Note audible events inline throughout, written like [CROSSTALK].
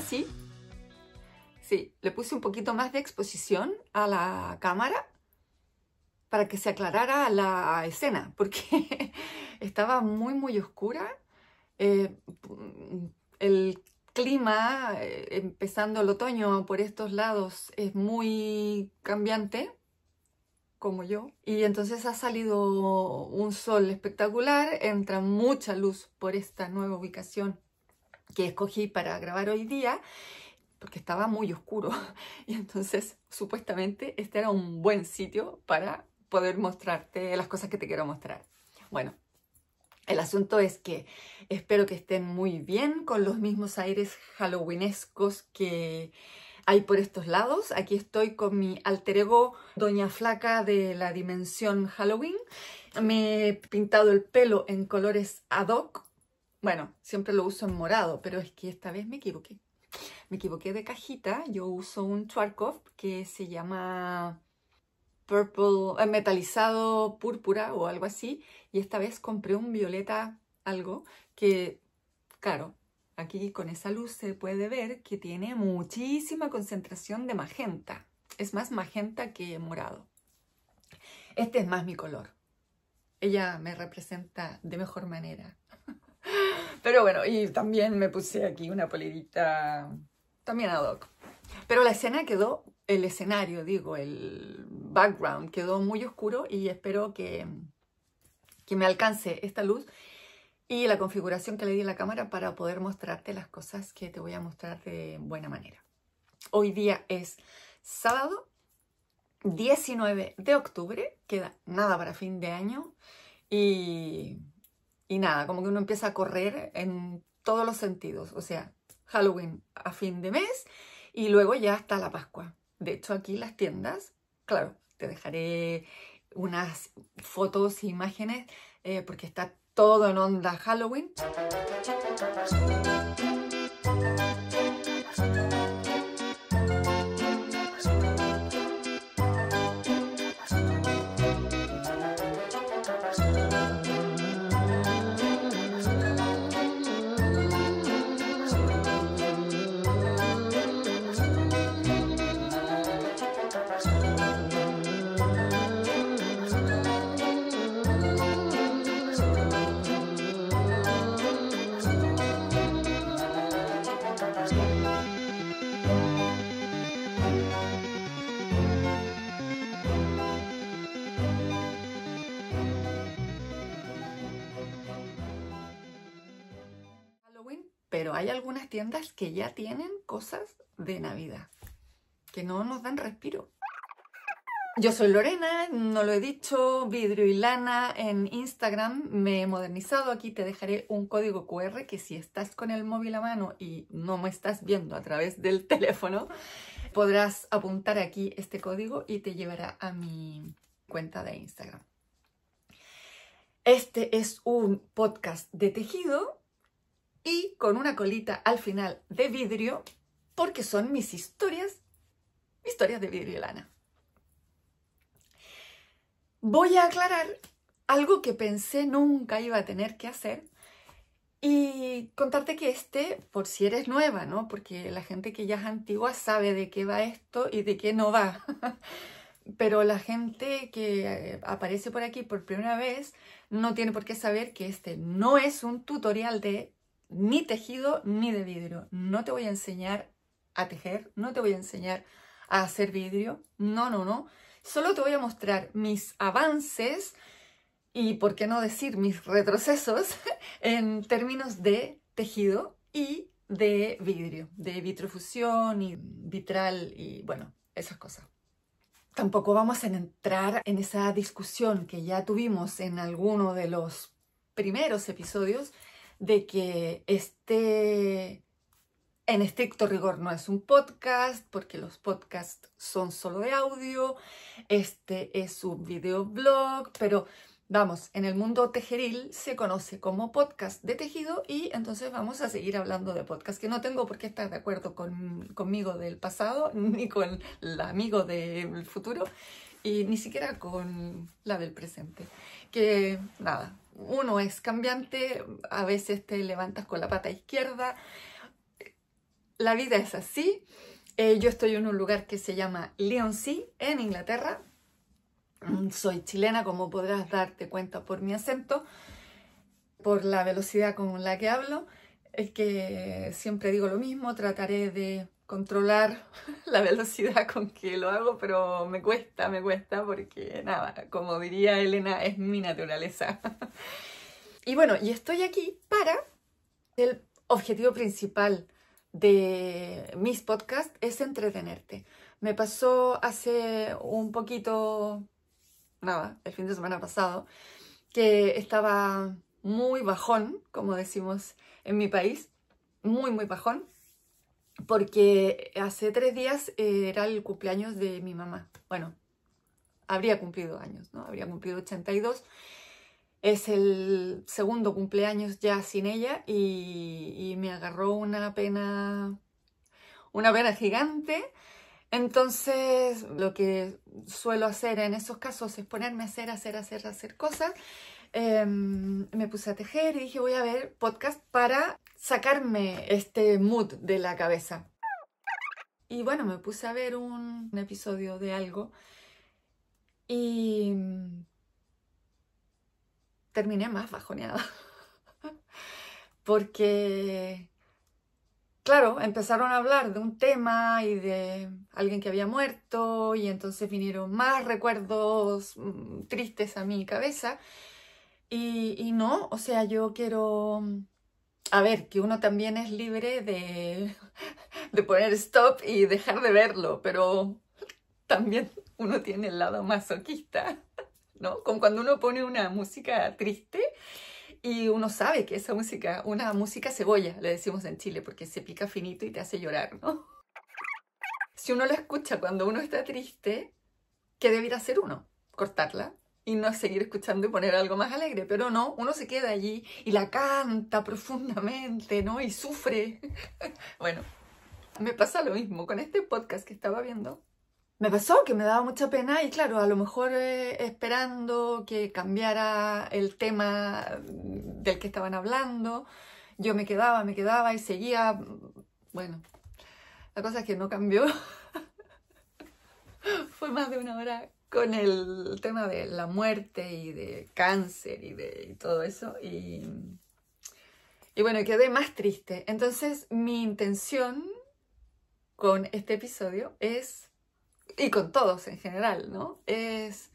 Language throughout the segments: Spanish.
sí. le puse un poquito más de exposición a la cámara para que se aclarara la escena, porque [LAUGHS] estaba muy, muy oscura. Eh, el clima, eh, empezando el otoño por estos lados, es muy cambiante, como yo. Y entonces ha salido un sol espectacular, entra mucha luz por esta nueva ubicación que escogí para grabar hoy día, porque estaba muy oscuro. [LAUGHS] Y entonces, supuestamente, este era un buen sitio para poder mostrarte las cosas que te quiero mostrar. Bueno, el asunto es que espero que estén muy bien con los mismos aires halloweenescos que hay por estos lados. Aquí estoy con mi alter ego Doña Flaca de la dimensión Halloween. Me he pintado el pelo en colores ad hoc bueno, siempre lo uso en morado, pero es que esta vez me equivoqué. Me equivoqué de cajita. Yo uso un Schwarzkopf que se llama purple, eh, metalizado púrpura o algo así. Y esta vez compré un violeta algo que, claro, aquí con esa luz se puede ver que tiene muchísima concentración de magenta. Es más magenta que morado. Este es más mi color. Ella me representa de mejor manera. Pero bueno, y también me puse aquí una polerita también ad hoc. Pero la escena quedó, el escenario, digo, el background quedó muy oscuro y espero que, que me alcance esta luz y la configuración que le di a la cámara para poder mostrarte las cosas que te voy a mostrar de buena manera. Hoy día es sábado 19 de octubre, queda nada para fin de año y y nada, como que uno empieza a correr en todos los sentidos. O sea, Halloween a fin de mes y luego ya está la Pascua. De hecho, aquí las tiendas, claro, te dejaré unas fotos e imágenes eh, porque está todo en onda Halloween. tiendas que ya tienen cosas de Navidad, que no nos dan respiro. Yo soy Lorena, no lo he dicho, vidrio y lana en Instagram, me he modernizado, aquí te dejaré un código QR que si estás con el móvil a mano y no me estás viendo a través del [LAUGHS] teléfono, podrás apuntar aquí este código y te llevará a mi cuenta de Instagram. Este es un podcast de tejido y con una colita al final de vidrio, porque son mis historias, historias de vidrio lana. Voy a aclarar algo que pensé nunca iba a tener que hacer y contarte que este, por si eres nueva, ¿no? Porque la gente que ya es antigua sabe de qué va esto y de qué no va. [LAUGHS] Pero la gente que eh, aparece por aquí por primera vez no tiene por qué saber que este no es un tutorial de ni tejido ni de vidrio. No te voy a enseñar a tejer, no te voy a enseñar a hacer vidrio, no, no, no. Solo te voy a mostrar mis avances y, por qué no decir, mis retrocesos [LAUGHS] en términos de tejido y de vidrio, de vitrofusión y vitral y, bueno, esas cosas. Tampoco vamos a entrar en esa discusión que ya tuvimos en alguno de los primeros episodios de que este, en estricto rigor no es un podcast, porque los podcasts son solo de audio, este es un videoblog, pero vamos, en el mundo tejeril se conoce como podcast de tejido y entonces vamos a seguir hablando de podcast, que no tengo por qué estar de acuerdo conmigo del pasado, [LAUGHS] ni con el amigo del futuro, y ni siquiera con la del presente. Que nada, uno es cambiante, a veces te levantas con la pata izquierda. La vida es así. Eh, yo estoy en un lugar que se llama C. en Inglaterra. Mm, soy chilena, como podrás darte cuenta por mi acento, por la velocidad con la que hablo. Es que siempre digo lo mismo, trataré de controlar [LAUGHS] la velocidad con que lo hago, pero me cuesta, me cuesta porque nada, como diría Elena, es mi naturaleza. [LAUGHS] y bueno, y estoy aquí para el objetivo principal de mis podcasts es entretenerte. Me pasó hace un poquito, nada, el fin de semana pasado, que estaba muy bajón, como decimos en mi país, muy, muy bajón porque hace tres días eh, era el cumpleaños de mi mamá. Bueno, habría cumplido años, ¿no? Habría cumplido 82. Es el segundo cumpleaños ya sin ella y, me agarró una pena, una pena gigante. Entonces, lo que suelo hacer en esos casos es ponerme a hacer, hacer, hacer, hacer cosas. Em, me puse a tejer y dije, voy a ver podcast para sacarme este mood de la cabeza. Y bueno, me puse a ver un, episodio de algo y terminé más bajoneada. [LAUGHS] Porque, claro, empezaron a hablar de un tema y de alguien que había muerto y entonces vinieron más recuerdos mm, tristes a mi cabeza. y no, o sea, yo quiero a ver, que uno también es libre de, poner stop y dejar de verlo, pero también uno tiene el lado masoquista, ¿no? Como cuando uno pone una música triste y uno sabe que esa música, una música cebolla, le decimos en Chile, porque se pica finito y te hace llorar, ¿no? Si uno la escucha cuando uno está triste, ¿qué debiera hacer uno? Cortarla, y no seguir escuchando y poner algo más alegre, pero no, uno se queda allí y la canta profundamente, ¿no? Y sufre. [LAUGHS] bueno, me pasa lo mismo con este podcast que estaba viendo. Me pasó que me daba mucha pena y claro, a lo mejor eh, esperando que cambiara el tema del que estaban hablando, yo me quedaba, me quedaba y seguía. Bueno, la cosa es que no cambió. [LAUGHS] Fue más de una hora con el tema de la muerte y de cáncer y de todo eso. Y, y bueno, quedé más triste. Entonces mi intención con este episodio es, y con todos en general, ¿no? Es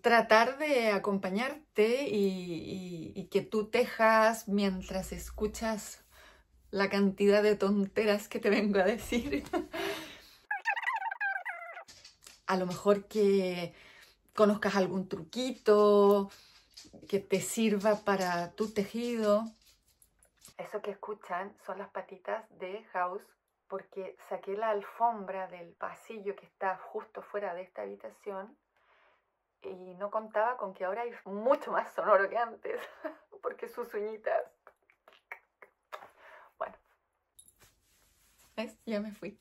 tratar de acompañarte y, y, que tú tejas mientras escuchas la cantidad de tonteras que te vengo a decir [LAUGHS] a lo mejor que conozcas algún truquito que te sirva para tu tejido. Eso que escuchan son las patitas de House porque saqué la alfombra del pasillo que está justo fuera de esta habitación y no contaba con que ahora hay mucho más sonoro que antes [LAUGHS] porque sus uñitas... Bueno. ¿Ves? Ya me fui.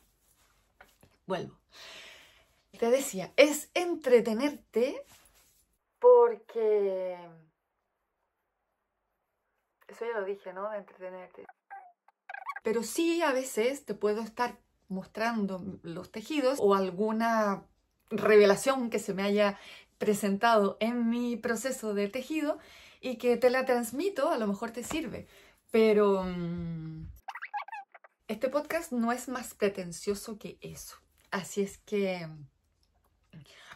Vuelvo te decía, es entretenerte porque... Eso ya lo dije, ¿no? De entretenerte. Pero sí a veces te puedo estar mostrando los tejidos o alguna revelación que se me haya presentado en mi proceso de tejido y que te la transmito, a lo mejor te sirve. Pero mm, este podcast no es más pretencioso que eso. Así es que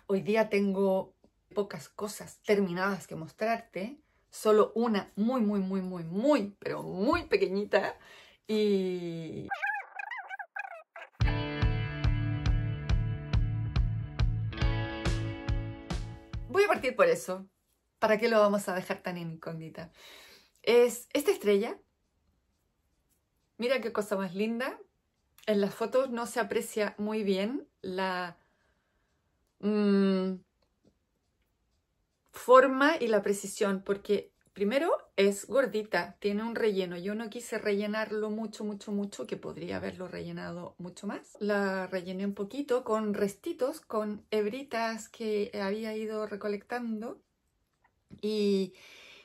Hoy día tengo pocas cosas terminadas que mostrarte, solo una muy, muy, muy, muy, muy, pero muy pequeñita y... Voy a partir por eso. ¿Para qué lo vamos a dejar tan incógnita? Es esta estrella. Mira qué cosa más linda. En las fotos no se aprecia muy bien la Mm, forma y la precisión, porque primero es gordita, tiene un relleno. Yo no quise rellenarlo mucho, mucho, mucho, que podría haberlo rellenado mucho más. La rellené un poquito con restitos, con hebritas que había ido recolectando. Y,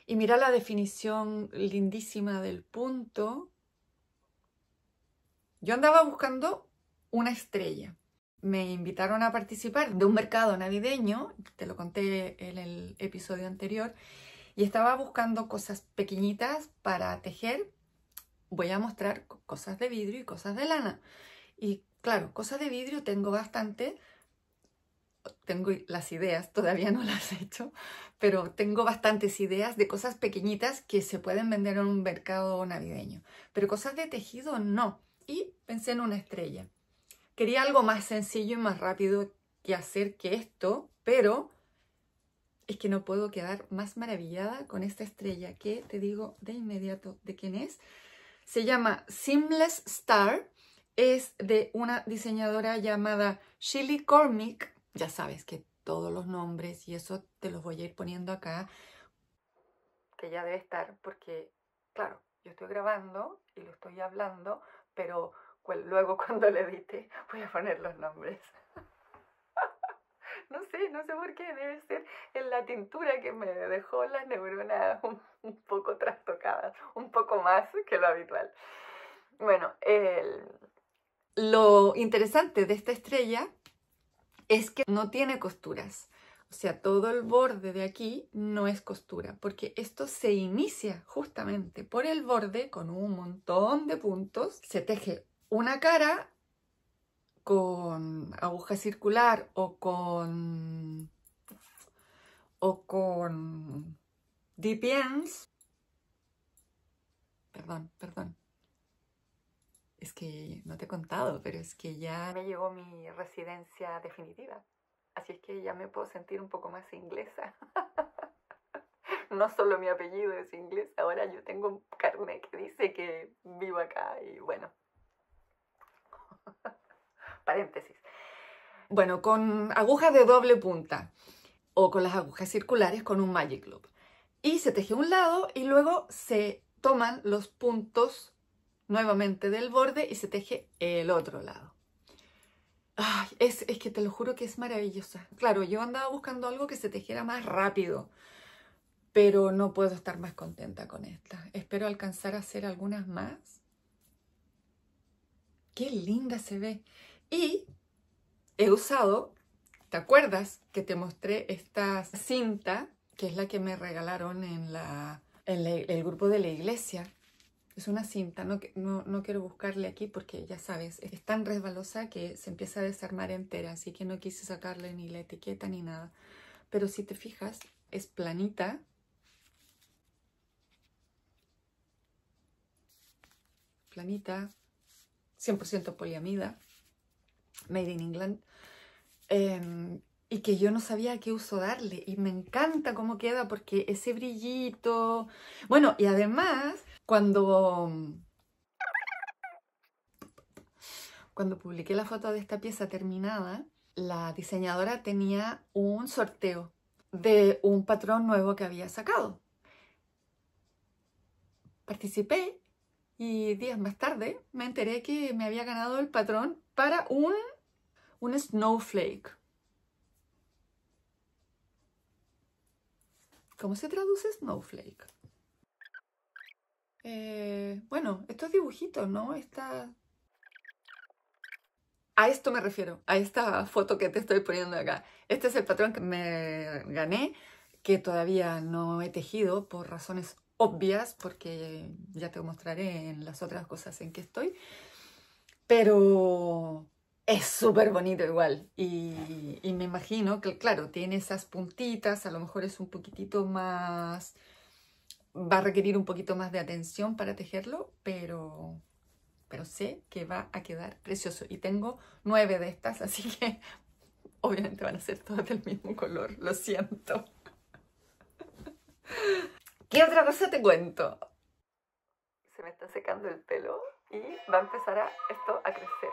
y mira la definición lindísima del punto. Yo andaba buscando una estrella me invitaron a participar de un mercado navideño, te lo conté en el episodio anterior, y estaba buscando cosas pequeñitas para tejer. Voy a mostrar cosas de vidrio y cosas de lana. Y claro, cosas de vidrio tengo bastante, tengo las ideas, todavía no las he hecho, pero tengo bastantes ideas de cosas pequeñitas que se pueden vender en un mercado navideño. Pero cosas de tejido no. Y pensé en una estrella. Quería algo más sencillo y más rápido que hacer que esto, pero es que no puedo quedar más maravillada con esta estrella que te digo de inmediato de quién es. Se llama Seamless Star, es de una diseñadora llamada Shilly Cormick. Ya sabes que todos los nombres y eso te los voy a ir poniendo acá, que ya debe estar, porque claro, yo estoy grabando y lo estoy hablando, pero Luego cuando le edite voy a poner los nombres. [LAUGHS] no sé, no sé por qué, debe ser en la tintura que me dejó las neuronas un, un poco trastocadas, un poco más que lo habitual. Bueno, lo interesante de esta estrella es que no tiene costuras. O sea, todo el borde de aquí no es costura, porque esto se inicia justamente por el borde con un montón de puntos, se teje una cara con aguja circular o con o con deep Perdón, perdón. Es que no te he contado, pero es que ya me llegó mi residencia definitiva. Así es que ya me puedo sentir un poco más inglesa. [LAUGHS] no solo mi apellido es inglés, ahora yo tengo un carnet que dice que vivo acá y bueno, [LAUGHS] Paréntesis. Bueno, con agujas de doble punta o con las agujas circulares con un Magic Loop. Y se teje un lado y luego se toman los puntos nuevamente del borde y se teje el otro lado. es, es que te lo juro que es maravillosa. Claro, yo andaba buscando algo que se tejiera más rápido, pero no puedo estar más contenta con esta. Espero alcanzar a hacer algunas más qué linda se ve. Y he usado, ¿te acuerdas que te mostré esta cinta, que es la que me regalaron en, el grupo de la iglesia? Es una cinta, no, no, no, quiero buscarle aquí porque ya sabes, es tan resbalosa que se empieza a desarmar entera, así que no quise sacarle ni la etiqueta ni nada. Pero si te fijas, es planita. Planita, 100% poliamida, made in England, em, y que yo no sabía qué uso darle. Y me encanta cómo queda porque ese brillito... Bueno, y además, cuando... Cuando publiqué la foto de esta pieza terminada, la diseñadora tenía un sorteo de un patrón nuevo que había sacado. Participé y días más tarde me enteré que me había ganado el patrón para un, un snowflake. ¿Cómo se traduce snowflake? Eh, bueno, estos dibujitos, ¿no? está. A esto me refiero, a esta foto que te estoy poniendo acá. Este es el patrón que me gané, que todavía no he tejido por razones obvias, porque ya te mostraré en las otras cosas en que estoy, pero es súper bonito igual. Y, y, me imagino que, claro, tiene esas puntitas, a lo mejor es un poquitito más, va a requerir un poquito más de atención para tejerlo, pero, pero sé que va a quedar precioso. Y tengo nueve de estas, así [LAUGHS] que obviamente van a ser todas del mismo color, lo siento. ¿Qué otra cosa te cuento? Se me está secando el pelo y va a empezar esto a crecer.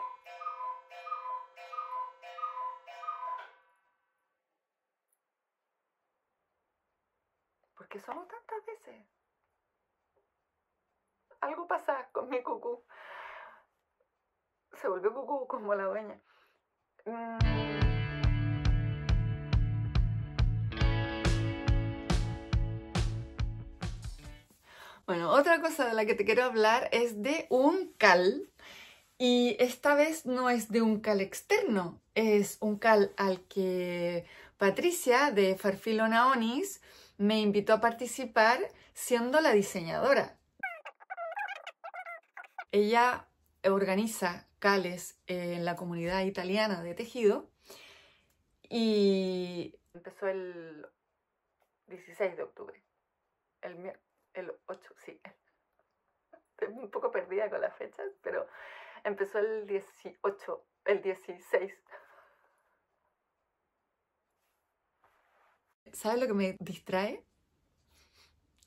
¿Por qué somos tantas veces? Algo pasa con mi cucú. Se vuelve cucú como la dueña. Mm. Bueno, otra cosa de la que te quiero hablar es de un cal y esta vez no es de un cal externo, es un cal al que Patricia de Farfilo Naonis me invitó a participar siendo la diseñadora. Ella organiza cales en la comunidad italiana de tejido y empezó el 16 de octubre, el miércoles el 8, sí. [LAUGHS] Estoy un poco perdida con las fechas, pero empezó el 18, el 16. ¿Sabes lo que me distrae?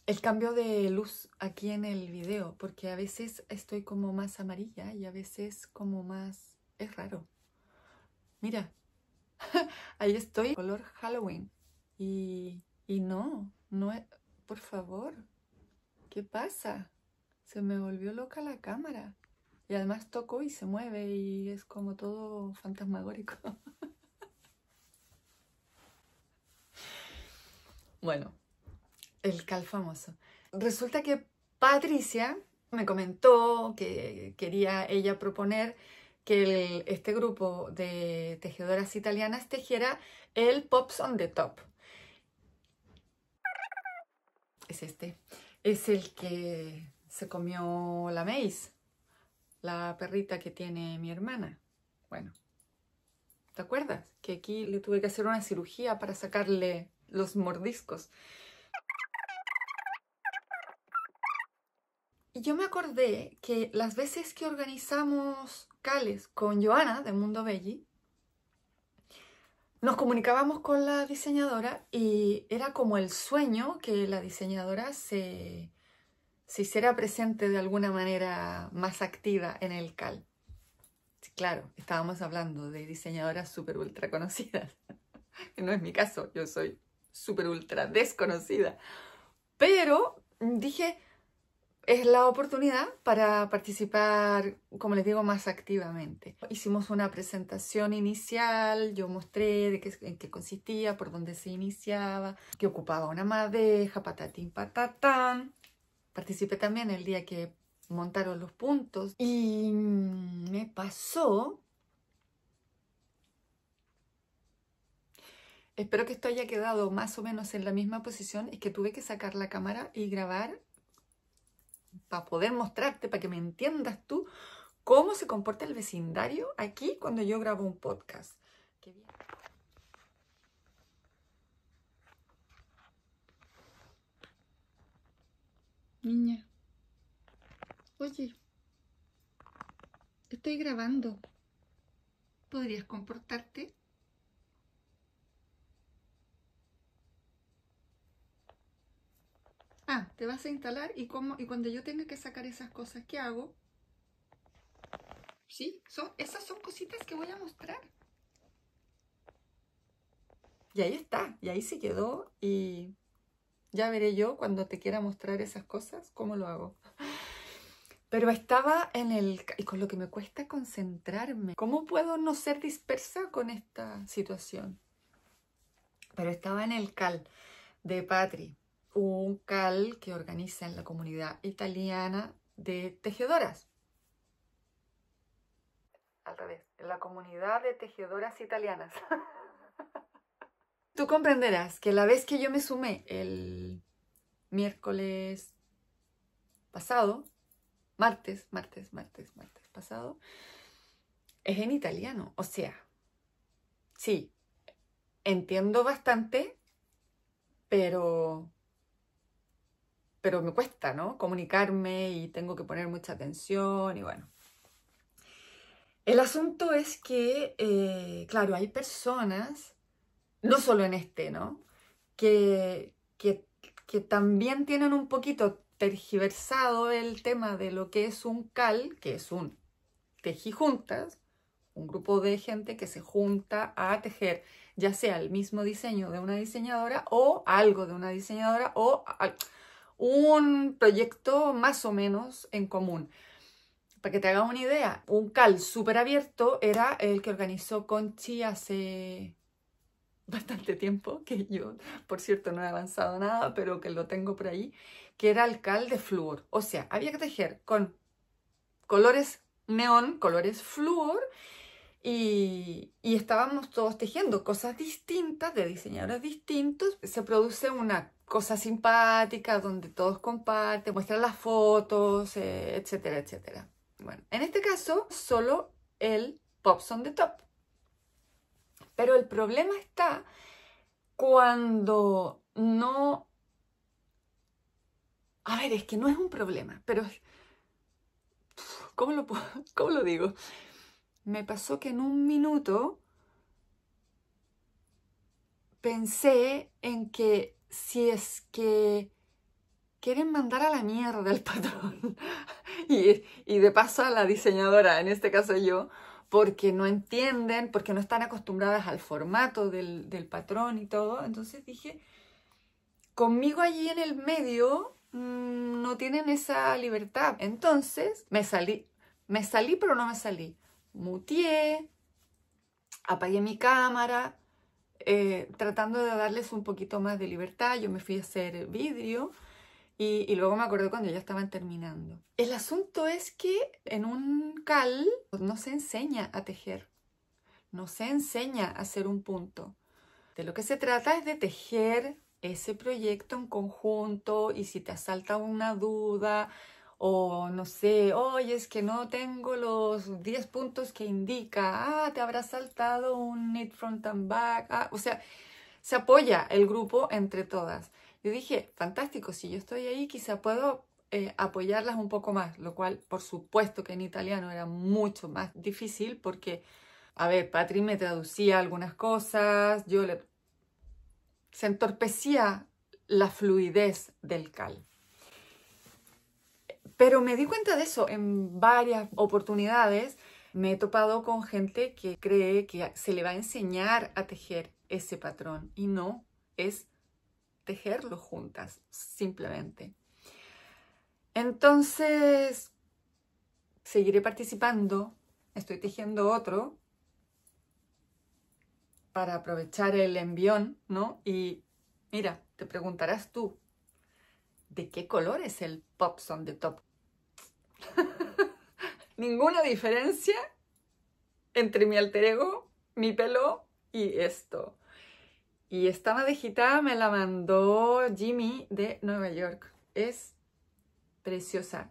El cambio de luz aquí en el video, porque a veces estoy como más amarilla y a veces como más... Es raro. Mira, [LAUGHS] ahí estoy, color Halloween. Y, y no, no es... Por favor, ¿Qué pasa? Se me volvió loca la cámara. Y además toco y se mueve y es como todo fantasmagórico. [LAUGHS] bueno, el cal famoso. Resulta que Patricia me comentó que quería ella proponer que este grupo de tejedoras italianas tejiera el Pops on the Top. Es este es el que se comió la maíz, la perrita que tiene mi hermana. Bueno, ¿te acuerdas? Que aquí le tuve que hacer una cirugía para sacarle los mordiscos. Y yo me acordé que las veces que organizamos cales con Joana de Mundo Belli, nos comunicábamos con la diseñadora y era como el sueño que la diseñadora se, se hiciera presente de alguna manera más activa en el CAL. Claro, estábamos hablando de diseñadoras súper ultra conocidas. [LAUGHS] no es mi caso, yo soy súper ultra desconocida. Pero dije, es la oportunidad para participar, como les digo, más activamente. Hicimos una presentación inicial, yo mostré de qué, en qué consistía, por dónde se iniciaba, que ocupaba una madeja, patatín, patatán. Participé también el día que montaron los puntos y me pasó... Espero que esto haya quedado más o menos en la misma posición, es que tuve que sacar la cámara y grabar para poder mostrarte, para que me entiendas tú cómo se comporta el vecindario aquí cuando yo grabo un podcast. Qué bien. Niña, oye, estoy grabando. ¿Podrías comportarte? Ah, te vas a instalar y, y cuando yo tenga que sacar esas cosas ¿qué hago, ¿sí? Son, esas son cositas que voy a mostrar. Y ahí está, y ahí se quedó y ya veré yo cuando te quiera mostrar esas cosas cómo lo hago. Pero estaba en el... y con lo que me cuesta concentrarme. ¿Cómo puedo no ser dispersa con esta situación? Pero estaba en el cal de Patri un CAL que organiza en la comunidad italiana de tejedoras. Al revés, en la comunidad de tejedoras italianas. [LAUGHS] Tú comprenderás que la vez que yo me sumé el miércoles pasado, martes, martes, martes, martes pasado, es en italiano. O sea, sí, entiendo bastante, pero pero me cuesta, ¿no? Comunicarme y tengo que poner mucha atención y bueno. El asunto es que, eh, claro, hay personas, no solo en este, ¿no? Que, que, también tienen un poquito tergiversado el tema de lo que es un cal, que es un tejijuntas, un grupo de gente que se junta a tejer ya sea el mismo diseño de una diseñadora o algo de una diseñadora o... Al, un proyecto más o menos en común. Para que te hagas una idea, un cal súper abierto era el que organizó Conchi hace bastante tiempo, que yo, por cierto, no he avanzado nada, pero que lo tengo por ahí, que era el cal de flúor. O sea, había que tejer con colores neón, colores flúor, y, y, estábamos todos tejiendo cosas distintas, de diseñadores distintos. Se produce una cosas simpáticas donde todos comparten, muestran las fotos, eh, etcétera, etcétera. Bueno, en este caso solo el Pops on the Top. Pero el problema está cuando no... A ver, es que no es un problema, pero... ¿Cómo lo, [LAUGHS] ¿Cómo lo digo? Me pasó que en un minuto pensé en que si es que quieren mandar a la mierda el patrón [LAUGHS] y, de paso a la diseñadora, en este caso yo, porque no entienden, porque no están acostumbradas al formato del, patrón y todo. Entonces dije, conmigo allí en el medio mm, no tienen esa libertad. Entonces me salí, me salí pero no me salí. Mutié, apagué mi cámara, eh, tratando de darles un poquito más de libertad, yo me fui a hacer vidrio y, luego me acuerdo cuando ya estaban terminando. El asunto es que en un cal no se enseña a tejer, no se enseña a hacer un punto. De lo que se trata es de tejer ese proyecto en conjunto y si te asalta una duda, o no sé, oye, es que no tengo los 10 puntos que indica, ah, te habrá saltado un knit front and back, ah, o sea, se apoya el grupo entre todas. Yo dije, fantástico, si yo estoy ahí, quizá puedo eh, apoyarlas un poco más, lo cual, por supuesto que en italiano era mucho más difícil porque, a ver, Patri me traducía algunas cosas, yo le... se entorpecía la fluidez del cal. Pero me di cuenta de eso en varias oportunidades. Me he topado con gente que cree que se le va a enseñar a tejer ese patrón y no, es tejerlo juntas, simplemente. Entonces, seguiré participando, estoy tejiendo otro para aprovechar el envión, ¿no? Y mira, te preguntarás tú, ¿de qué color es el Popson de Top [LAUGHS] ninguna diferencia entre mi alter ego, mi pelo y esto. Y esta madejita me la mandó Jimmy de Nueva York. Es preciosa.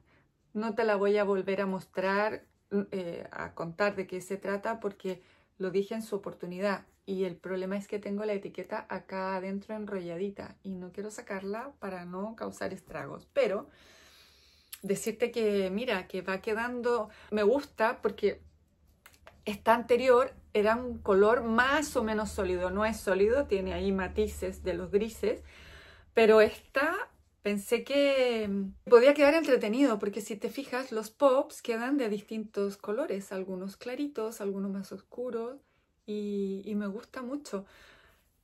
No te la voy a volver a mostrar, eh, a contar de qué se trata porque lo dije en su oportunidad. Y el problema es que tengo la etiqueta acá adentro enrolladita y no quiero sacarla para no causar estragos. Pero decirte que, mira, que va quedando, me gusta porque esta anterior era un color más o menos sólido, no es sólido, tiene ahí matices de los grises, pero esta pensé que podía quedar entretenido porque si te fijas los pops quedan de distintos colores, algunos claritos, algunos más oscuros y, me gusta mucho.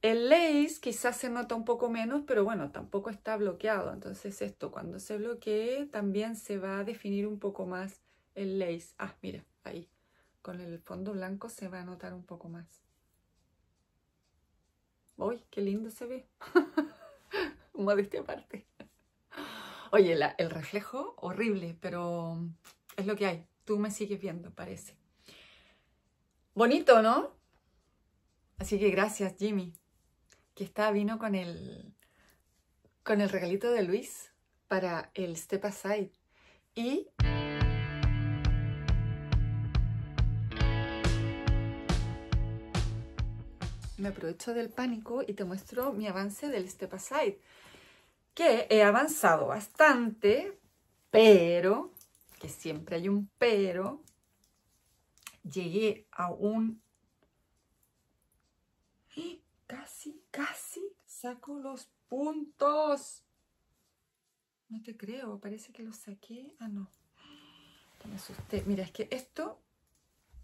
El lace quizás se nota un poco menos, pero bueno, tampoco está bloqueado. Entonces esto, cuando se bloquee, también se va a definir un poco más el lace. Ah, mira, ahí. Con el fondo blanco se va a notar un poco más. ¡Uy, qué lindo se ve! [LAUGHS] Modestia aparte. Oye, el reflejo, horrible, pero es lo que hay. Tú me sigues viendo, parece. Bonito, ¿no? Así que gracias, Jimmy que está, vino con el, con el regalito de Luis para el Step Aside. Y... Me aprovecho del pánico y te muestro mi avance del Step Aside, que he avanzado bastante, pero, que siempre hay un pero, llegué a un casi, casi saco los puntos. No te creo, parece que los saqué. Ah, no. Me asusté. Mira, es que esto,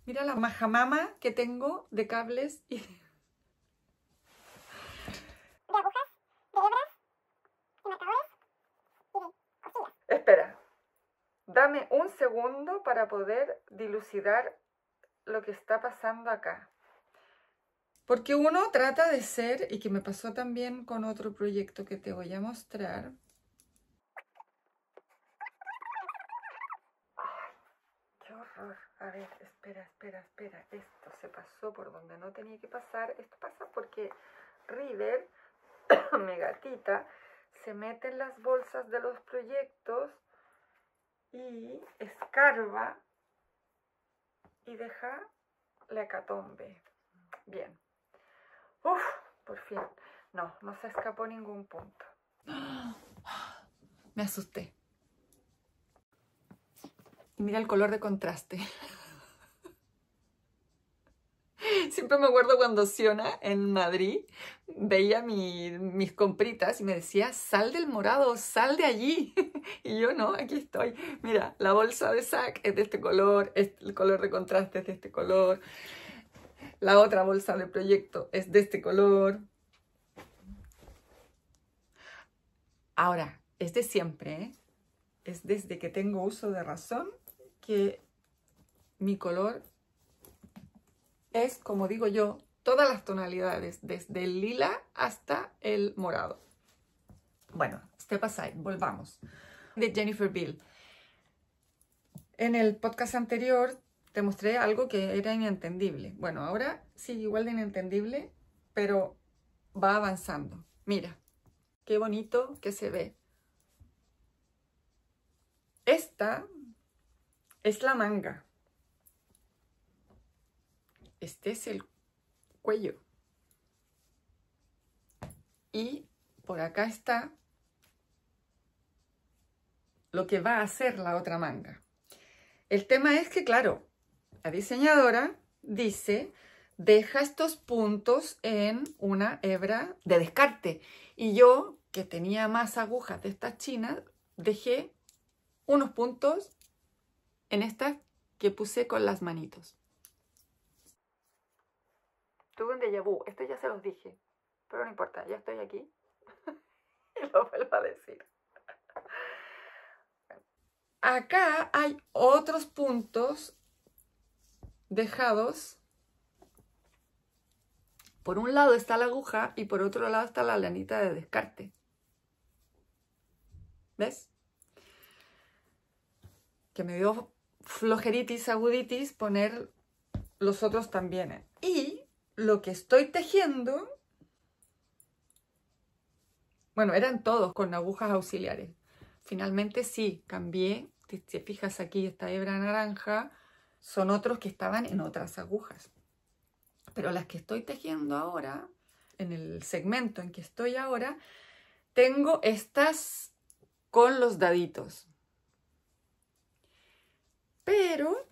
mira la majamama que tengo de cables y... De Espera, dame un segundo para poder dilucidar lo que está pasando acá. Porque uno trata de ser, y que me pasó también con otro proyecto que te voy a mostrar. Ay, ¡Qué horror! A ver, espera, espera, espera. Esto se pasó por donde no tenía que pasar. Esto pasa porque River, [COUGHS] mi gatita, se mete en las bolsas de los proyectos y escarba y deja la catombe. Bien. Uf, por fin. No, no se escapó ningún punto. Me asusté. mira el color de contraste. Siempre me acuerdo cuando Siona en Madrid veía mis compritas y me decía, sal del morado, sal de allí. [LAUGHS] y yo no, aquí estoy. Mira, la bolsa de sac es de este color, el color de contraste es de este color. La otra bolsa de proyecto es de este color. Ahora, es de siempre, ¿eh? es desde que tengo uso de razón que mi color es, como digo yo, todas las tonalidades, desde el lila hasta el morado. Bueno, step aside, volvamos. De Jennifer Bill. En el podcast anterior te mostré algo que era inentendible. Bueno, ahora sigue igual de inentendible, pero va avanzando. Mira, qué bonito que se ve. Esta es la manga. Este es el cuello. Y por acá está lo que va a ser la otra manga. El tema es que, claro, la diseñadora dice, deja estos puntos en una hebra de descarte. Y yo, que tenía más agujas de estas chinas, dejé unos puntos en estas que puse con las manitos. Tuve un déjà esto ya se los dije, pero no importa, ya estoy aquí [LAUGHS] y lo vuelvo a decir. Acá hay otros puntos dejados. Por un lado está la aguja y por otro lado está la lanita de descarte. ¿Ves? Que me dio flojeritis, aguditis poner los otros también. ¿eh? Y lo que estoy tejiendo, bueno, eran todos con agujas auxiliares. Finalmente sí, cambié. Si te fijas aquí esta hebra naranja, son otros que estaban en otras agujas. Pero las que estoy tejiendo ahora, en el segmento en que estoy ahora, tengo estas con los daditos. Pero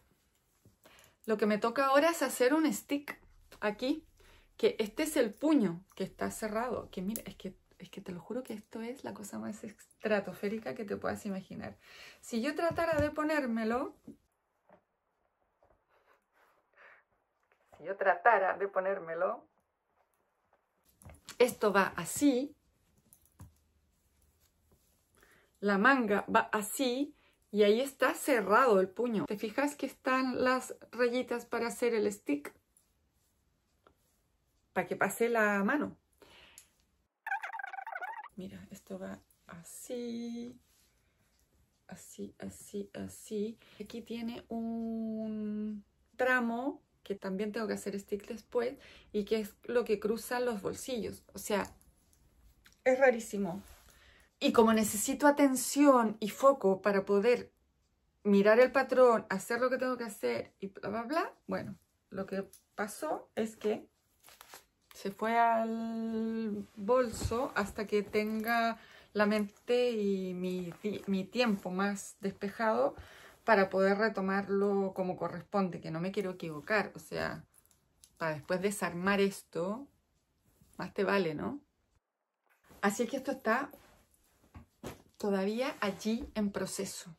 lo que me toca ahora es hacer un stick aquí, que este es el puño que está cerrado, que mira, es que, es que te lo juro que esto es la cosa más estratosférica que te puedas imaginar. Si yo tratara de ponérmelo yo tratara de ponérmelo, esto va así, la manga va así y ahí está cerrado el puño. ¿Te fijas que están las rayitas para hacer el stick? Para que pase la mano. Mira, esto va así, así, así, así. Aquí tiene un tramo que también tengo que hacer stick después, y que es lo que cruza los bolsillos. O sea, es rarísimo. Y como necesito atención y foco para poder mirar el patrón, hacer lo que tengo que hacer y bla, bla, bla, bueno, lo que pasó es que se fue al bolso hasta que tenga la mente y mi, mi tiempo más despejado para poder retomarlo como corresponde, que no me quiero equivocar, o sea, para después desarmar esto, más te vale, ¿no? Así que esto está todavía allí en proceso.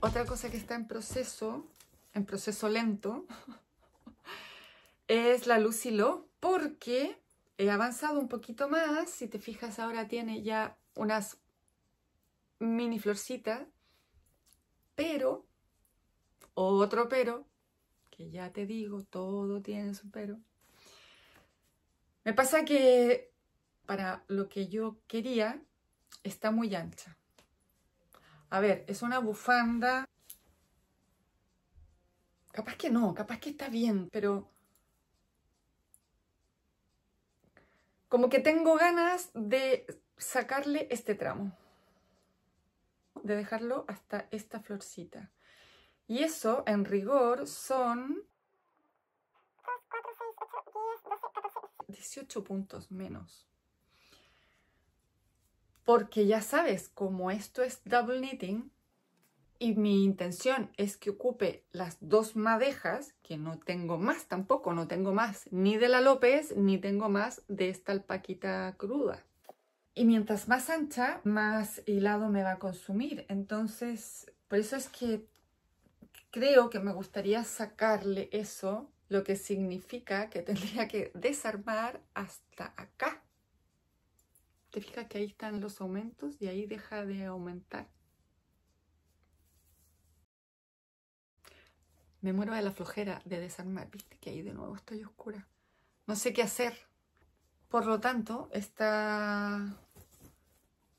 Otra cosa que está en proceso, en proceso lento, [LAUGHS] es la Lucilo, porque he avanzado un poquito más. Si te fijas, ahora tiene ya unas mini florcitas. Pero, otro pero, que ya te digo, todo tiene su pero. Me pasa que para lo que yo quería está muy ancha. A ver, es una bufanda. Capaz que no, capaz que está bien, pero Como que tengo ganas de sacarle este tramo. De dejarlo hasta esta florcita. Y eso, en rigor, son... 18 puntos menos. Porque ya sabes, como esto es double knitting, y mi intención es que ocupe las dos madejas, que no tengo más tampoco, no tengo más ni de la López ni tengo más de esta alpaquita cruda. Y mientras más ancha, más hilado me va a consumir. Entonces, por eso es que creo que me gustaría sacarle eso, lo que significa que [LAUGHS] tendría que desarmar hasta acá. ¿Te fijas que ahí están los aumentos y ahí deja de aumentar? Me muero de la flojera de desarmar. Viste que ahí de nuevo estoy oscura. No sé qué hacer. Por lo tanto, está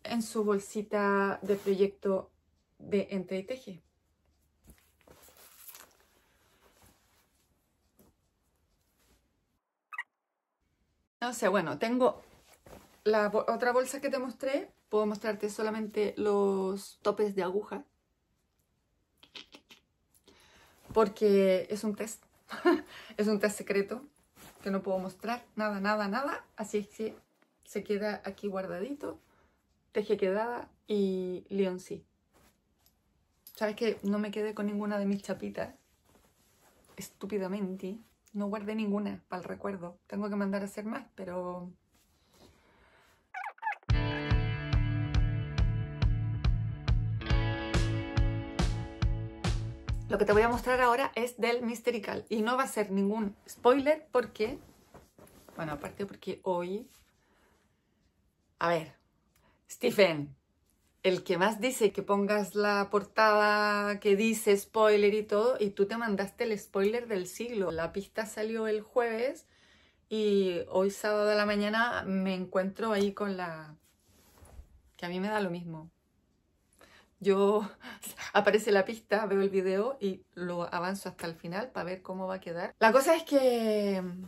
en su bolsita de proyecto de Entre y Teje. O sea, bueno, tengo la otra bolsa que te mostré. Puedo mostrarte solamente los topes de aguja porque es un test, [LAUGHS] es un test secreto que no puedo mostrar, nada, nada, nada, así es que se queda aquí guardadito, teje quedada y Leon sí. ¿Sabes que no me quedé con ninguna de mis chapitas? Estúpidamente, no guardé ninguna para el recuerdo. Tengo que mandar a hacer más, pero Lo que te voy a mostrar ahora es del Misterical y no va a ser ningún spoiler porque, bueno, aparte porque hoy, a ver, Stephen, el que más dice que pongas la portada que dice spoiler y todo, y tú te mandaste el spoiler del siglo. La pista salió el jueves y hoy sábado de la mañana me encuentro ahí con la... que a mí me da lo mismo yo [LAUGHS] aparece la pista, veo el video y lo avanzo hasta el final para ver cómo va a quedar. La cosa es que mm,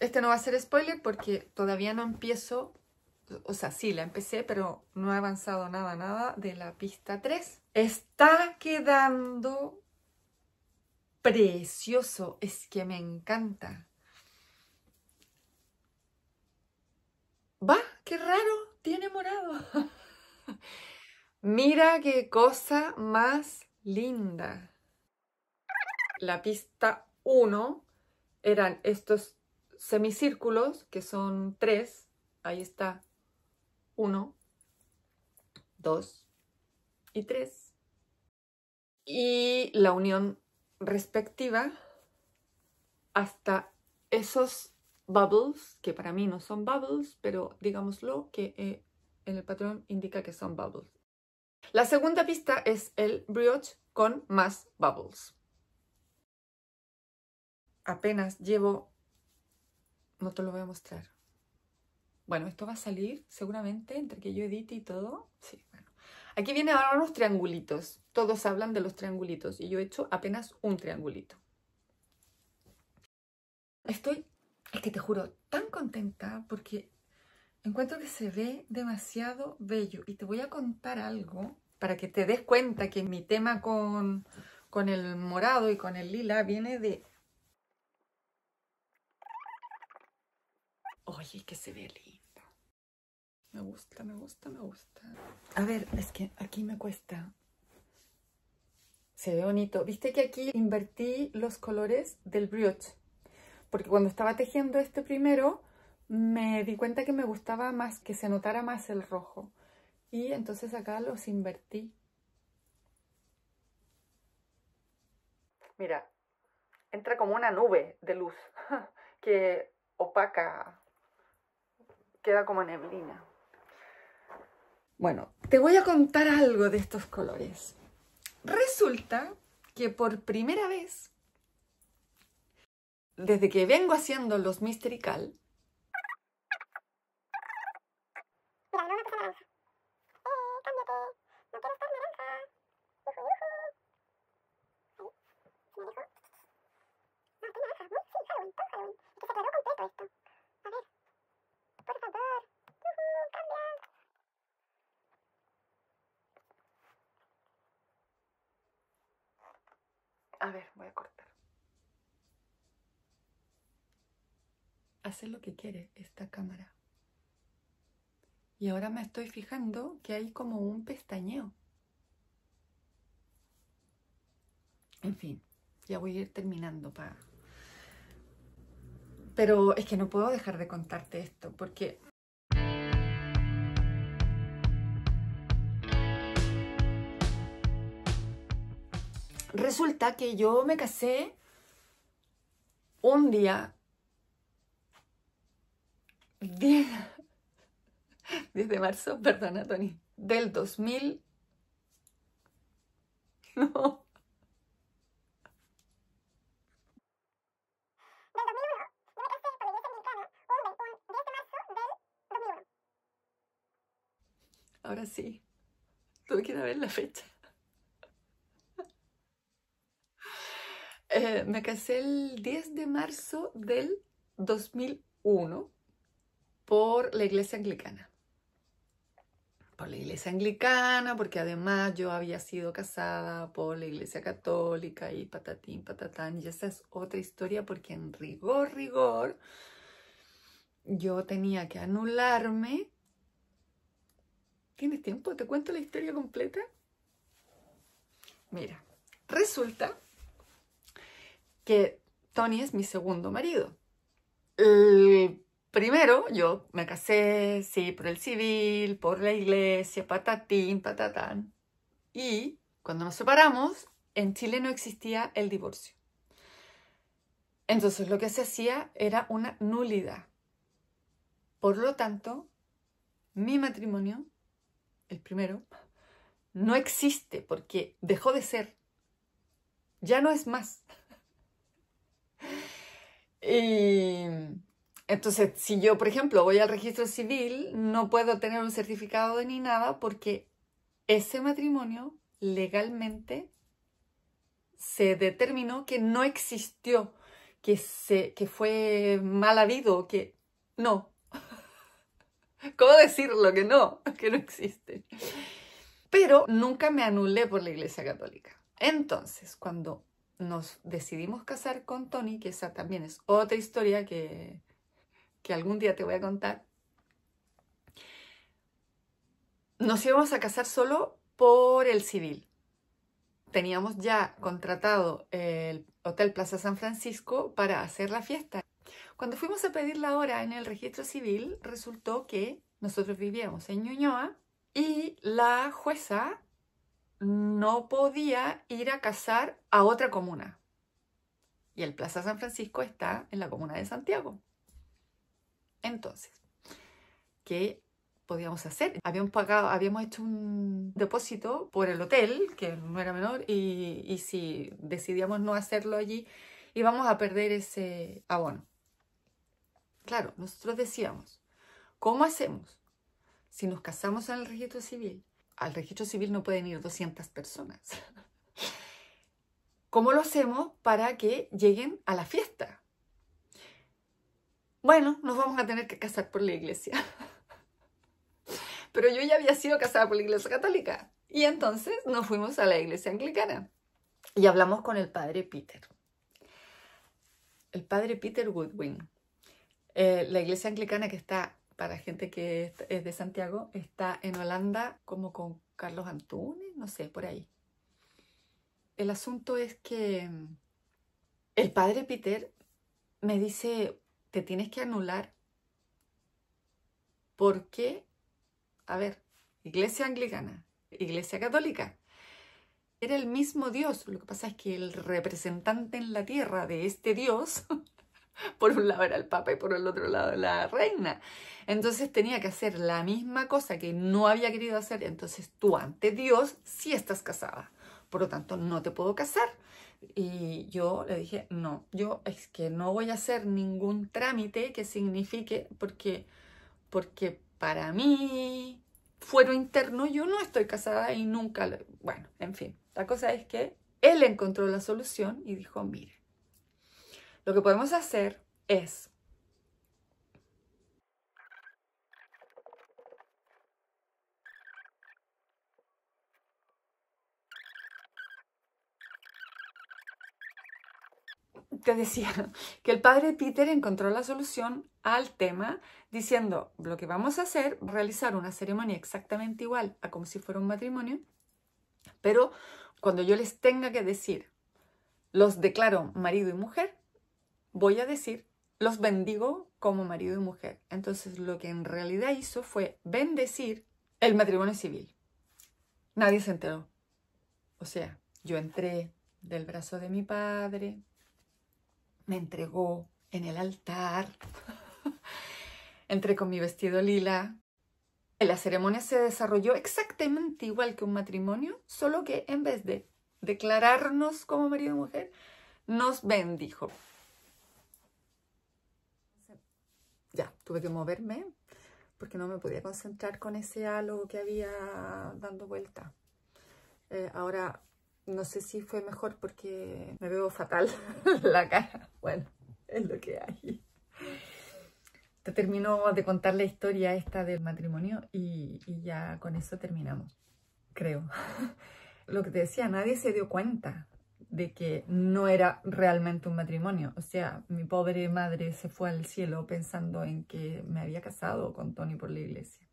este no va a ser spoiler porque todavía no empiezo, o sea, sí, la empecé, pero no he avanzado nada, nada de la pista 3. Está quedando precioso, es que me encanta. Va, qué raro, tiene morado. [LAUGHS] Mira qué cosa más linda. La pista 1 eran estos semicírculos, que son tres. Ahí está uno, dos y tres. Y la unión respectiva hasta esos bubbles, que para mí no son bubbles, pero digámoslo que eh, en el patrón indica que son bubbles. La segunda pista es el brioche con más bubbles. Apenas llevo... No te lo voy a mostrar. Bueno, esto va a salir seguramente entre que yo edite y todo. Sí, bueno. Aquí vienen ahora unos triangulitos. Todos hablan de los triangulitos y yo he hecho apenas un triangulito. Estoy, es que te juro, tan contenta porque Encuentro que se ve demasiado bello y te voy a contar algo para que te des cuenta que mi tema con, con el morado y con el lila viene de... Oye, que se ve lindo. Me gusta, me gusta, me gusta. A ver, es que aquí me cuesta. Se ve bonito. Viste que aquí invertí los colores del brioche. Porque cuando estaba tejiendo este primero, me di cuenta que me gustaba más, que se notara más el rojo. Y entonces acá los invertí. Mira, entra como una nube de luz [LAUGHS] que opaca, queda como neblina. Bueno, te voy a contar algo de estos colores. Resulta que por primera vez, desde que vengo haciendo los Mystical, hacer lo que quiere esta cámara. Y ahora me estoy fijando que hay como un pestañeo. En fin, ya voy a ir terminando para... Pero es que no puedo dejar de contarte esto porque resulta que yo me casé un día 10, 10 de marzo, perdona Tony, del 2000. [LAUGHS] No. del del 2001 un 10 de marzo Ahora sí, tuve que ir a ver la fecha. [LAUGHS] eh, me casé el 10 de marzo del 2001 por la iglesia anglicana. Por la iglesia anglicana, porque además yo había sido casada por la iglesia católica y patatín, patatán. Y esa es otra historia porque en rigor, rigor, yo tenía que anularme. ¿Tienes tiempo? ¿Te cuento la historia completa? Mira, resulta que Tony es mi segundo marido. Primero, yo me casé, sí, por el civil, por la iglesia, patatín, patatán. Y cuando nos separamos, en Chile no existía el divorcio. Entonces lo que se hacía era una nulidad. Por lo tanto, mi matrimonio, el primero, no existe porque dejó de ser. Ya no es más. [LAUGHS] y entonces, si yo, por ejemplo, voy al registro civil, no puedo tener un certificado de ni nada porque ese matrimonio legalmente se determinó que no existió, que, se, que fue mal habido, que no. [LAUGHS] ¿Cómo decirlo que no? [LAUGHS] Que no existe. Pero nunca me anulé por la Iglesia Católica. Entonces, cuando nos decidimos casar con Tony, que esa también es otra historia que que algún día te voy a contar, nos íbamos a casar solo por el civil. Teníamos ya contratado el Hotel Plaza San Francisco para hacer la fiesta. Cuando fuimos a pedir la hora en el registro civil, resultó que nosotros vivíamos en Ñuñoa y la jueza no podía ir a casar a otra comuna. Y el Plaza San Francisco está en la comuna de Santiago. Entonces, ¿qué podíamos hacer? Habíamos pagado, habíamos hecho un depósito por el hotel, que no era menor, y, y si decidíamos no hacerlo allí, íbamos a perder ese abono. Claro, nosotros decíamos, ¿cómo hacemos? Si nos casamos en el registro civil, al registro civil no pueden ir 200 personas. [LAUGHS] ¿Cómo lo hacemos para que lleguen a la fiesta? bueno, nos vamos a tener que casar por la iglesia. Pero yo ya había sido casada por la iglesia católica. Y entonces nos fuimos a la iglesia anglicana. Y hablamos con el padre Peter. El padre Peter Woodwin. Eh, la iglesia anglicana que está, para gente que es de Santiago, está en Holanda como con Carlos Antunes, no sé, por ahí. El asunto es que mm, el padre Peter me dice, te tienes que anular. porque, A ver, iglesia anglicana, iglesia católica. Era el mismo Dios. Lo que pasa es que el representante en la tierra de este Dios, [LAUGHS] por un lado era el Papa y por el otro lado la reina. Entonces tenía que hacer la misma cosa que no había querido hacer. Entonces tú ante Dios sí estás casada. Por lo tanto, no te puedo casar. Y yo le dije, no, yo es que no voy a hacer ningún trámite que signifique, porque, porque para mí, fuero interno, yo no estoy casada y nunca, bueno, en fin, la cosa es que él encontró la solución y dijo, mire, lo que podemos hacer es te decía [LAUGHS] que el padre Peter encontró la solución al tema diciendo, lo que vamos a hacer, realizar una ceremonia exactamente igual a como si fuera un matrimonio, pero cuando yo les tenga que decir, los declaro marido y mujer, voy a decir, los bendigo como marido y mujer. Entonces lo que en realidad hizo fue bendecir el matrimonio civil. Nadie se enteró. O sea, yo entré del brazo de mi padre, me entregó en el altar. [LAUGHS] Entré con mi vestido lila. La ceremonia se desarrolló exactamente igual que un matrimonio, solo que en vez de declararnos como marido y mujer, nos bendijo. Ya, tuve que moverme porque no me podía concentrar con ese halo que había dando vuelta. Eh, ahora no sé si fue mejor porque me veo fatal [LAUGHS] la cara. Bueno, es lo que hay. Te termino de contar la historia esta del matrimonio y, y ya con eso terminamos, creo. [LAUGHS] lo que te decía, nadie se dio cuenta de que no era realmente un matrimonio. O sea, mi pobre madre se fue al cielo pensando en que me había casado con Tony por la iglesia.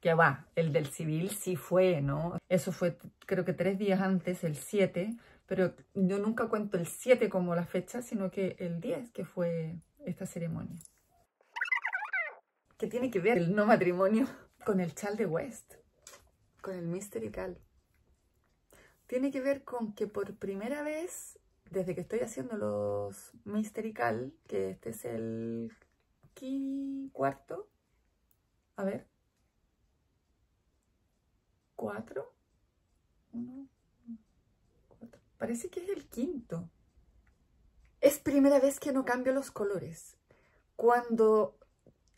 Que va, el del civil sí fue, ¿no? Eso fue creo que tres días antes, el 7, pero yo nunca cuento el 7 como la fecha, sino que el 10 que fue esta ceremonia. ¿Qué tiene que ver el no matrimonio con el chal de West? Con el Mysterical. Tiene que ver con que por primera vez, desde que estoy haciendo los Mysterical, que este es el cuarto, a ver, 4 Parece que es el quinto. Es primera vez que no cambio los colores. Cuando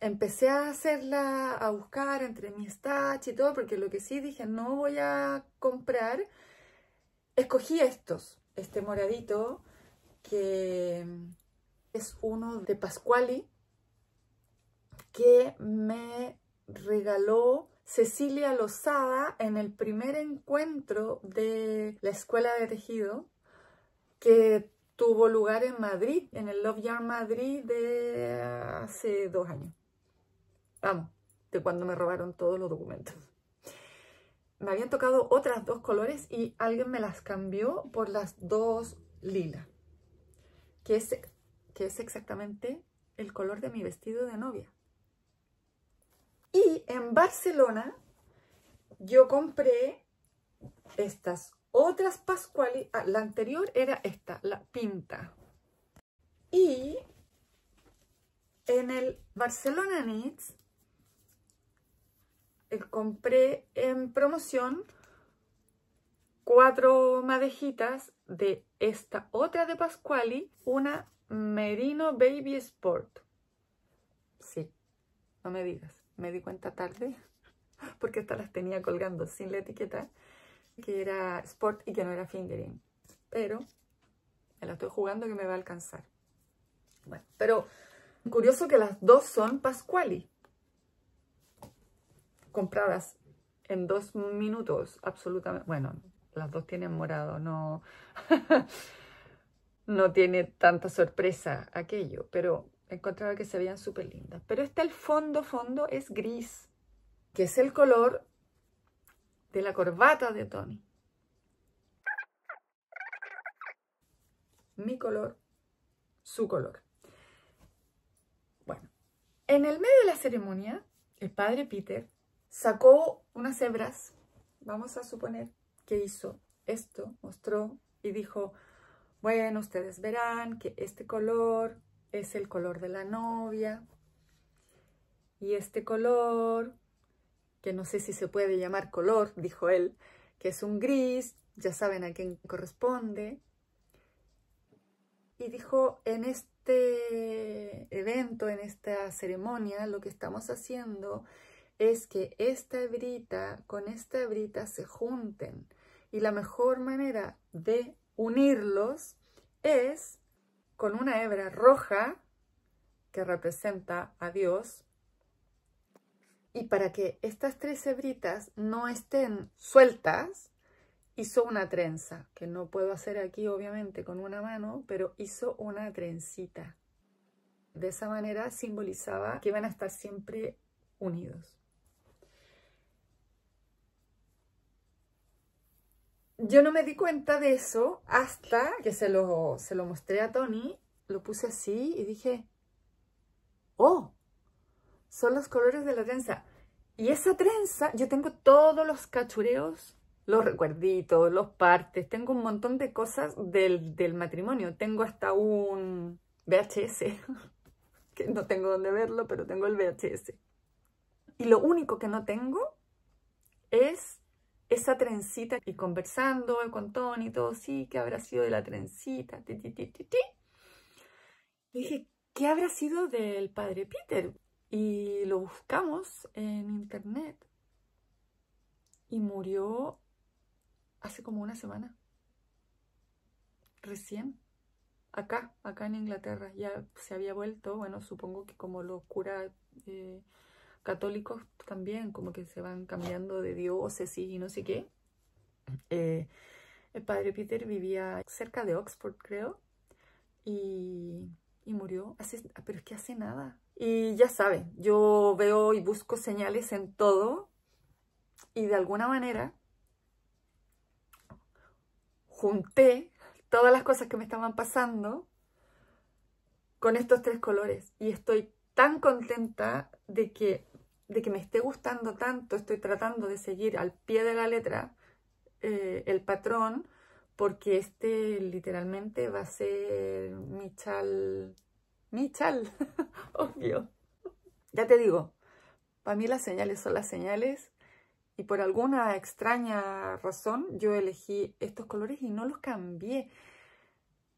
empecé a hacerla, a buscar entre mi stash y todo, porque lo que sí dije no voy a comprar, escogí estos, este moradito, que es uno de Pascuali que me regaló Cecilia Lozada en el primer encuentro de la Escuela de Tejido que tuvo lugar en Madrid, en el Love Yard Madrid de hace dos años. Vamos, de cuando me robaron todos los documentos. Me habían tocado otras dos colores y alguien me las cambió por las dos lilas, que es exactamente el color de mi vestido de novia. Y en Barcelona yo compré estas otras Pascuali. Ah, la anterior era esta, la pinta. Y en el Barcelona Needs eh, compré en promoción cuatro madejitas de esta otra de Pascuali, una Merino Baby Sport. Sí, no me digas me di cuenta tarde, porque estas las tenía colgando sin la etiqueta, que era sport y que no era fingering. Pero me la estoy jugando que me va a alcanzar. Bueno, pero curioso que las dos son Pascuali. Compradas en dos minutos, absolutamente. Bueno, las dos tienen morado, no, [LAUGHS] no tiene tanta sorpresa aquello, pero encontraba que se veían súper lindas. Pero este el fondo, fondo es gris, que es el color de la corbata de Tony. Mi color, su color. Bueno, en el medio de la ceremonia, el padre Peter sacó unas hebras, vamos a suponer que hizo esto, mostró y dijo, bueno, ustedes verán que este color es el color de la novia. Y este color, que no sé si se puede llamar color, dijo él, que es un gris, ya saben a quién corresponde. Y dijo, en este evento, en esta ceremonia, lo que estamos haciendo es que esta hebrita con esta hebrita se junten. Y la mejor manera de unirlos es con una hebra roja que representa a Dios. Y para que estas tres hebritas no estén sueltas, hizo una trenza, que no puedo hacer aquí obviamente con una mano, pero hizo una trencita. De esa manera simbolizaba que iban a estar siempre unidos. yo no me di cuenta de eso hasta que se lo, se lo mostré a Tony, lo puse así y dije, oh, son los colores de la trenza. Y esa trenza, yo tengo todos los cachureos, los recuerditos, los partes, tengo un montón de cosas del, del matrimonio. Tengo hasta un VHS, [LAUGHS] que no tengo dónde verlo, pero tengo el VHS. Y lo único que no tengo es esa trencita y conversando con Tony y todo, sí, ¿qué habrá sido de la trencita? Y dije, ¿qué habrá sido del padre Peter? Y lo buscamos en internet y murió hace como una semana. Recién. Acá, acá en Inglaterra. Ya se había vuelto, bueno, supongo que como locura... Eh, católicos también, como que se van cambiando de diócesis y no sé qué. Eh, el padre Peter vivía cerca de Oxford, creo, y, murió, pero es que hace nada. Y ya saben, yo veo y busco señales en todo y de alguna manera junté todas las cosas que me estaban pasando con estos tres colores y estoy tan contenta de que de que me esté gustando tanto, estoy tratando de seguir al pie de la letra eh, el patrón, porque este literalmente va a ser mi chal, mi chal, [LAUGHS] obvio. Ya te digo, para mí las señales son las señales y por alguna extraña razón yo elegí estos colores y no los cambié.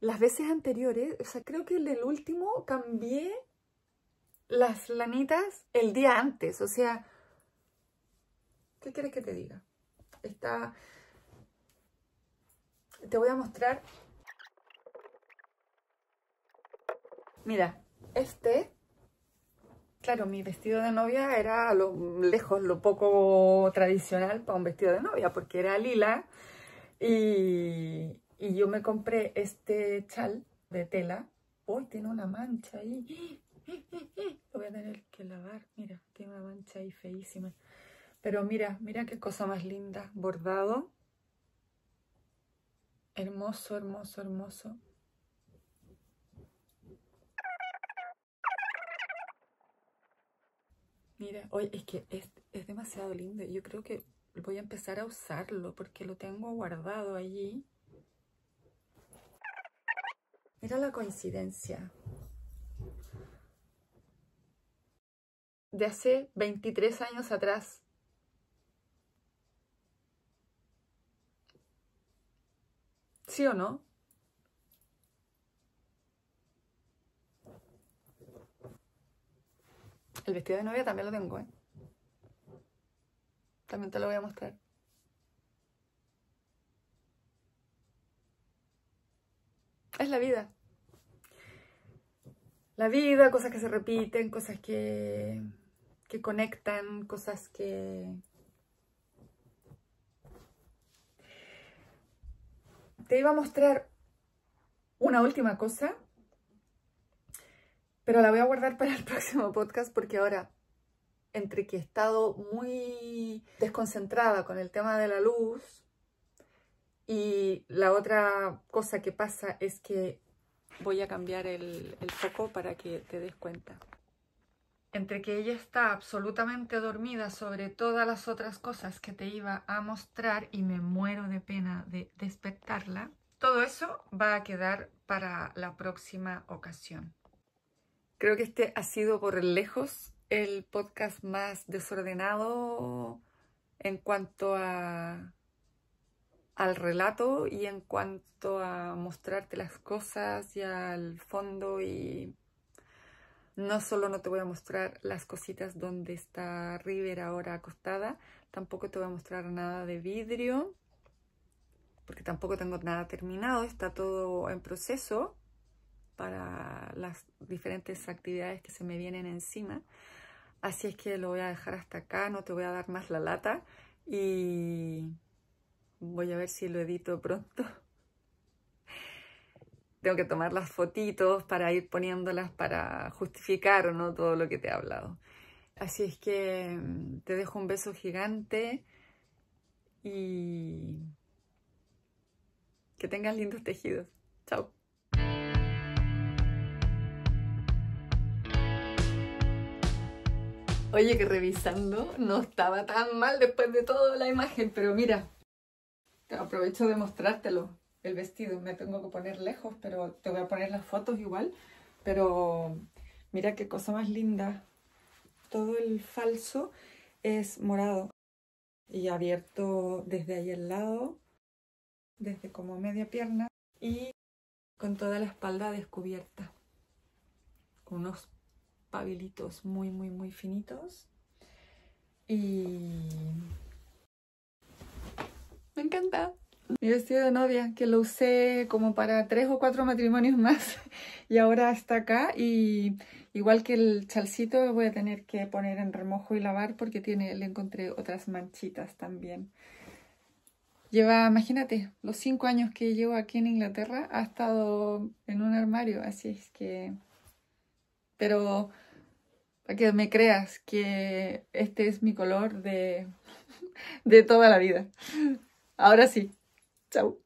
Las veces anteriores, o sea, creo que el último cambié las lanitas el día antes. O sea, ¿qué quieres que te diga? Está... Te voy a mostrar... Mira, este... Claro, mi vestido de novia era a lo lejos, lo poco tradicional para un vestido de novia, porque era lila y, yo me compré este chal de tela. Uy, tiene una mancha ahí. Lo voy a tener que lavar. Mira, tiene una mancha ahí feísima. Pero mira, mira qué cosa más linda. Bordado. Hermoso, hermoso, hermoso. Mira, hoy es que es, es demasiado lindo. Yo creo que voy a empezar a usarlo porque lo tengo guardado allí. Mira la coincidencia. de hace 23 años atrás. ¿Sí o no? El vestido de novia también lo tengo, ¿eh? También te lo voy a mostrar. Es la vida. La vida, cosas que se repiten, cosas que que conectan, cosas que... Te iba a mostrar una última cosa, pero la voy a guardar para el [LAUGHS] próximo podcast porque ahora, entre que he estado muy desconcentrada con el tema de la luz y la otra cosa que pasa es que voy a cambiar el, foco para que te des cuenta entre que ella está absolutamente dormida sobre todas las otras cosas que te iba a mostrar y me muero de pena de despertarla, todo eso va a quedar para la próxima ocasión. Creo que este ha sido por lejos el podcast más desordenado en cuanto a al relato y en cuanto a mostrarte las cosas y al fondo y no solo no te voy a mostrar las cositas donde está River ahora acostada, tampoco te voy a mostrar nada de vidrio, porque tampoco tengo nada terminado, está todo en proceso para las diferentes actividades que se me vienen encima. Así es que lo voy a dejar hasta acá, no te voy a dar más la lata y voy a ver si lo edito pronto tengo que tomar las fotitos para ir poniéndolas para justificar o no todo lo que te he hablado. Así es que mm, te dejo un beso gigante y que tengas lindos tejidos. Chao. Oye, que revisando no estaba tan mal después de toda la imagen, pero mira, te aprovecho de mostrártelo el vestido. Me tengo que poner lejos, pero te voy a poner las fotos igual. Pero mira qué cosa más linda. Todo el falso es morado y abierto desde ahí al lado, desde como media pierna y con toda la espalda descubierta. Unos pabilitos muy, muy, muy finitos. Y me encanta mi vestido de novia, que lo usé como para tres o cuatro matrimonios más [LAUGHS] y ahora está acá y igual que el chalcito voy a tener que poner en remojo y lavar porque le encontré otras manchitas también. Lleva, imagínate, los cinco años que llevo aquí en Inglaterra ha estado en un armario, así es que... Pero para que me creas que este es mi color de [LAUGHS] toda la vida. Ahora sí, Ciao.